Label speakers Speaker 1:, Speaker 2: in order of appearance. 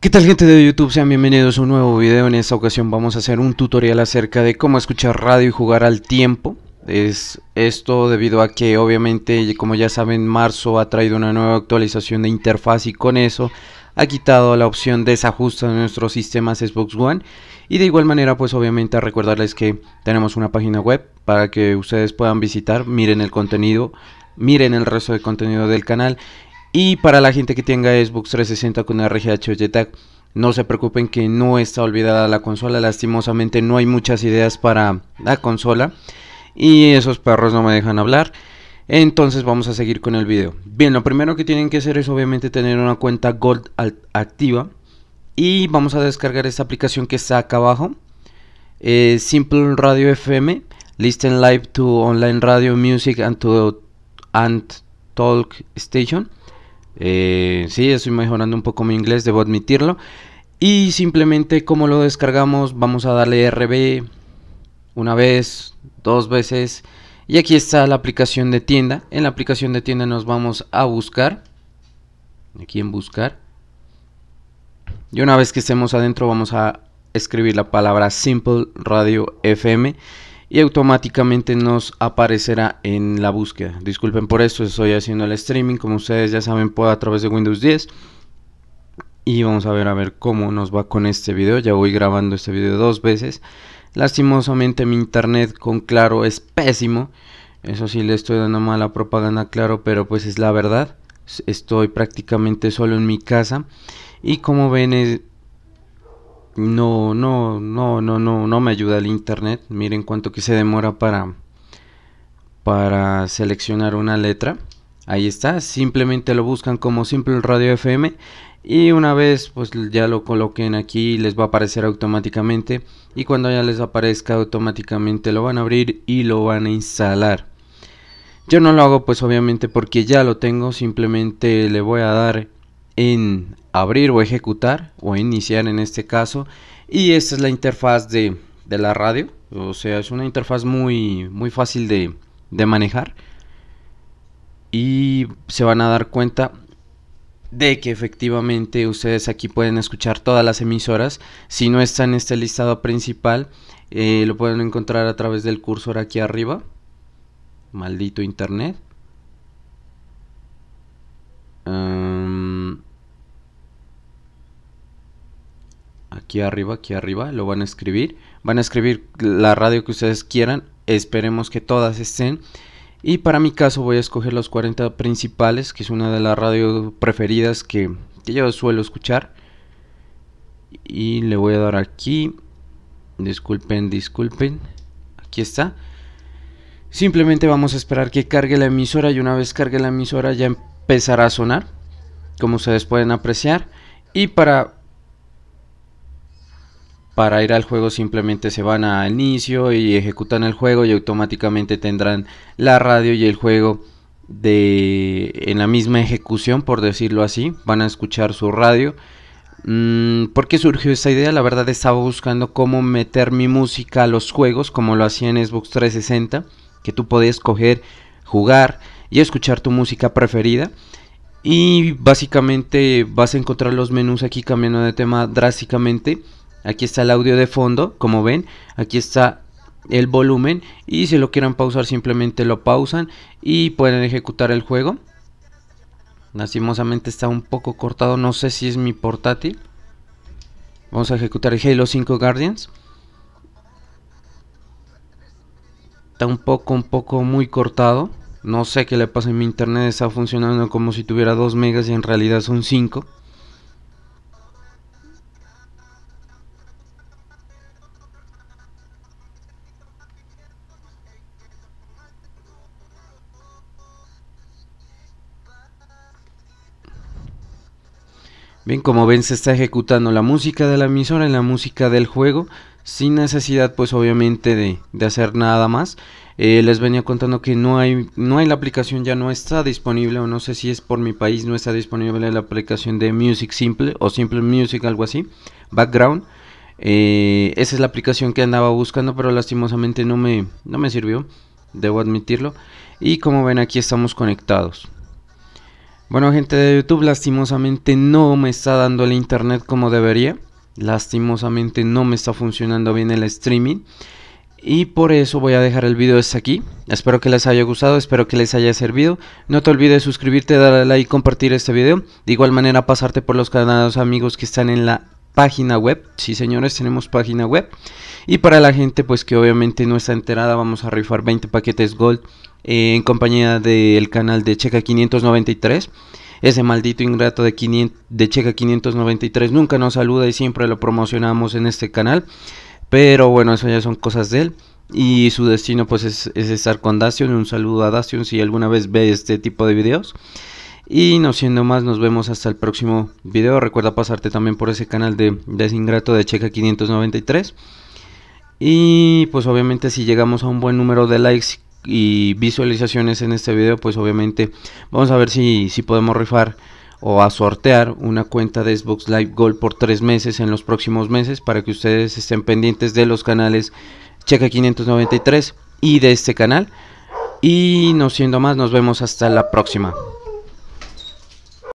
Speaker 1: ¿Qué tal gente de YouTube? Sean bienvenidos a un nuevo video. En esta ocasión vamos a hacer un tutorial acerca de cómo escuchar radio y jugar al tiempo. Es esto debido a que obviamente, como ya saben, marzo ha traído una nueva actualización de interfaz y con eso ha quitado la opción desajusta de nuestros sistemas Xbox One. Y de igual manera, pues obviamente recordarles que tenemos una página web para que ustedes puedan visitar, miren el contenido, miren el resto de contenido del canal. Y para la gente que tenga Xbox 360 con RGH o no se preocupen que no está olvidada la consola, lastimosamente no hay muchas ideas para la consola y esos perros no me dejan hablar. Entonces vamos a seguir con el video. Bien, lo primero que tienen que hacer es obviamente tener una cuenta Gold activa. Y vamos a descargar esta aplicación que está acá abajo. Eh, Simple Radio FM. Listen live to online radio music and, talk station. Si, eh, sí, estoy mejorando un poco mi inglés, debo admitirlo. Y simplemente como lo descargamos, vamos a darle RB una vez, dos veces. Y aquí está la aplicación de tienda. En la aplicación de tienda nos vamos a buscar. Aquí en buscar. Y una vez que estemos adentro vamos a escribir la palabra Simple Radio FM y automáticamente nos aparecerá en la búsqueda. Disculpen por esto, estoy haciendo el streaming, como ustedes ya saben, puedo a través de Windows 10. Y vamos a ver a ver cómo nos va con este video. Ya voy grabando este video dos veces. Lastimosamente mi internet con Claro es pésimo. Eso sí le estoy dando mala propaganda a Claro, pero pues es la verdad. Estoy prácticamente solo en mi casa y como ven no no no no no no me ayuda el internet. Miren cuánto que se demora para para seleccionar una letra. Ahí está, simplemente lo buscan como Simple Radio FM y una vez pues ya lo coloquen aquí les va a aparecer automáticamente y cuando ya les aparezca automáticamente lo van a abrir y lo van a instalar. Yo no lo hago pues obviamente porque ya lo tengo, simplemente le voy a dar en abrir o ejecutar o iniciar en este caso y esta es la interfaz de, la radio, o sea es una interfaz muy, muy fácil de, de manejar y se van a dar cuenta de que efectivamente ustedes aquí pueden escuchar todas las emisoras. Si no está en este listado principal, eh, lo pueden encontrar a través del cursor aquí arriba. Maldito internet. aquí arriba, aquí arriba, lo van a escribir. Van a escribir la radio que ustedes quieran. Esperemos que todas estén. Y para mi caso voy a escoger los 40 principales, que es una de las radios preferidas que, que yo suelo escuchar. Y le voy a dar aquí. Disculpen, disculpen. Aquí está. Simplemente vamos a esperar que cargue la emisora y una vez cargue la emisora ya empezará a sonar, como ustedes pueden apreciar. Y para para ir al juego simplemente se van a inicio y ejecutan el juego y automáticamente tendrán la radio y el juego de en la misma ejecución por decirlo así van a escuchar su radio mm, ¿Por qué surgió esta idea? La verdad estaba buscando cómo meter mi música a los juegos, como lo hacía en Xbox 360, que tú podías coger, jugar y escuchar tu música preferida. Y básicamente vas a encontrar los menús aquí cambiando de tema drásticamente Aquí está el audio de fondo, como ven, aquí está el volumen y si lo quieran pausar simplemente lo pausan y pueden ejecutar el juego. Lastimosamente está un poco cortado, no sé si es mi portátil. Vamos a ejecutar el Halo 5 Guardians. Está un poco, un poco muy cortado. No sé qué le pasa en mi internet, está funcionando como si tuviera 2 megas y en realidad son 5. Bien, como ven se está ejecutando la música de la emisora y la música del juego sin necesidad pues obviamente de, hacer nada más. Eh, les venía contando que no hay, no hay la aplicación, ya no está disponible o no sé si es por mi país, no está disponible la aplicación de Music Simple o Simple Music, algo así, Background. Eh, esa es la aplicación que andaba buscando pero lastimosamente no no me sirvió, debo admitirlo. Y como ven aquí estamos conectados. Bueno gente de YouTube, lastimosamente no me está dando el internet como debería. Lastimosamente no me está funcionando bien el streaming. Y por eso voy a dejar el video hasta aquí. Espero que les haya gustado, espero que les haya servido. No te olvides de suscribirte, darle like, compartir este video. De igual manera pasarte por los canales amigos que están en la página web. Sí señores, tenemos página web. Y para la gente pues que obviamente no está enterada, vamos a rifar 20 paquetes Gold eh, en compañía del canal de Checa 593. Ese maldito ingrato de, Checa 593 nunca nos saluda y siempre lo promocionamos en este canal. Pero bueno, eso ya son cosas de él. Y su destino pues es, estar con Dacion. Un saludo a Dación si alguna vez ve este tipo de videos. Y no siendo más, nos vemos hasta el próximo video. Recuerda pasarte también por ese canal de, de Ingrato de Checa 593. Y pues obviamente si llegamos a un buen número de likes y visualizaciones en este video, pues obviamente vamos a ver si, si podemos rifar o a sortear una cuenta de Xbox Live Gold por tres meses en los próximos meses para que ustedes estén pendientes de los canales Checa 593 y de este canal. Y no siendo más, nos vemos hasta la próxima.